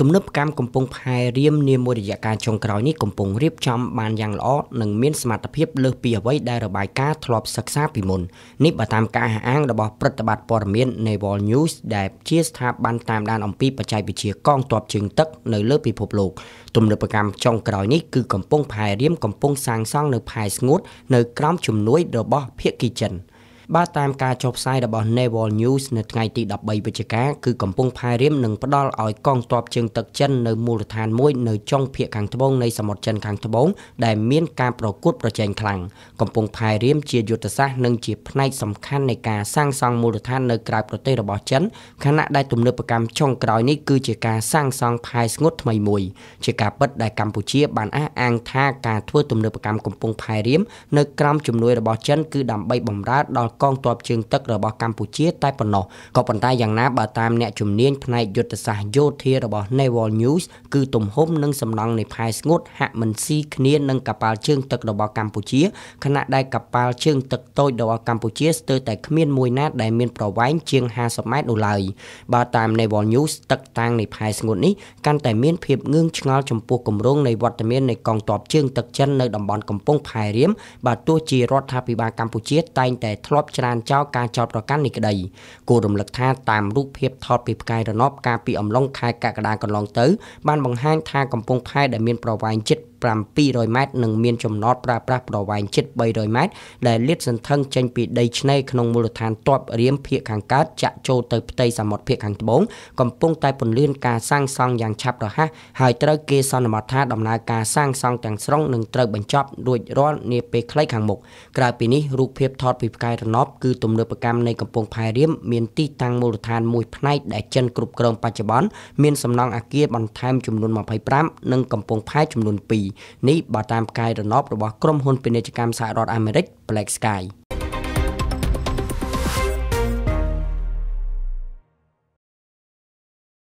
ទំនើបកម្មកំពុងផែរៀមនាមួយរយៈកាលចុងក្រោយនេះកំពុងរៀបចំបានយ៉ាងល្អនិងមានសមត្ថភាពលើសពីអ្វីដែលរបាយការណ៍ធ្លាប់សិក្សាពីមុននេះបើតាមការអះអាងរបស់ប្រតិបត្តិព័ត៌មាន Naval News ដែលជាស្ថាប័នតាមដានអំពីបច្ចេកវិទ្យាកងទ័ពជើងទឹកនៅលើពិភពលោកទំនើបកម្មចុងក្រោយនេះគឺកំពុងផែរៀមកំពុងសាងសង់នៅផែស្ងួតនៅក្រោមជំនួយរបស់ភាគីចិន។បើតាមការចុះផ្សាយរបស់ Naval News នៅថ្ងៃទី13វិច្ឆិកាគឺកំពុងផែរៀបនឹងផ្ដល់ឲ្យកងទ័ពជើងទឹកចិននៅមូលដ្ឋានមួយនៅចុងភាគខាងត្បូងនៃសមុទ្រចិនខាងត្បូងដែលមានការប្រកួតប្រជែងខ្លាំងកំពុងផែរៀបជាយុទ្ធសាស្ត្រនិងជាផ្នែកសំខាន់នៃការសាងសង់មូលដ្ឋាននៅក្រៅប្រទេសរបស់ចិនខណៈដែលទំនើបកម្មចុងក្រោយនេះគឺជាការសាងសង់ផែស្ងួតថ្មីមួយជាការពិតដែលកម្ពុជាបានអះអាង ថាការធ្វើទំនើបកម្មកំពុងផែរៀបនៅក្រោមជំនួយរបស់ចិនគឺដើម្បីបំរើដល់កងទ័ពជើងទឹករបស់កម្ពុជាតែប៉ុណ្ណោះក៏ប៉ុន្តែយ៉ាងណាបើតាមអ្នកជំនាញផ្នែកយុទ្ធសាស្ត្រយោធារបស់ Naval News គឺទំហំនិងសំណង់នៃផែស្ងួតហាក់មិនស៊ីគ្នានឹងកប៉ាល់ជើងទឹករបស់កម្ពុជាខណៈដែលកប៉ាល់ជើងទឹកតូចរបស់កម្ពុជាស្ទើរតែគ្មានមួយណាដែលមានប្រវែងជាង50ម៉ែត្រនោះឡើយបើតាម Naval News ទឹកតាំងនៃផែស្ងួតនេះកាន់តែមានភាពងឿងឆ្ងល់ចំពោះគម្រោងនៃវត្តមាននៃកងទ័ពជើងទឹកចិននៅតំបន់កំពង់ផែរៀមបើទោះជារដ្ឋាភិបាលកម្ពុជាតែងតែធ្លាប់ប់ច្រានចោលការចោតប្រកាន់នេះក្តីគួររំលឹកថាតាមរូបភាពថតពីផ្កាយរណបកាលពីអំឡុងខែកក្កដាកន្លងទៅ បានបង្ហាញថាកំពង់ផែដែលមានប្រវែងជិត700ម៉ែត្រនិងមានចំណត់ប្រើប្រាស់ប្រវែងជិត300ម៉ែត្រដែលលាតសន្ធឹងចេញពីដីឆ្នេរក្នុងមូលដ្ឋានទ័ពរៀមភៀកខាងកើតចាក់ចូលទៅផ្ទៃសមុទ្រភៀកខាងត្បូងកំពុងតែពន្លឿនការសាងសង់យ៉ាងឆាប់រហ័សហើយត្រូវគេសន្មត់ថាដំណើរការសាងសង់ទាំងស្រុងនឹងត្រូវបញ្ចប់រួចរាល់នាពេលខ្លីខាងមុខក្រៅពីនេះរូបភាពថតពីផ្កាយរណបគឺទំនើបកម្មនៃកំពង់ផែរៀមមានទីតាំងមូលដ្ឋានមួយផ្នែកដែលចិនគ្រប់គ្រងបច្ចុប្បន្នមានសំណង់អគារបន្ថែមចំនួន25និងកំពង់ផែចំនួន2នេះបើតាមផ្កាយរណបរបស់ក្រុមហ៊ុនពាណិជ្ជកម្មសហរដ្ឋអាមេរិក Black Sky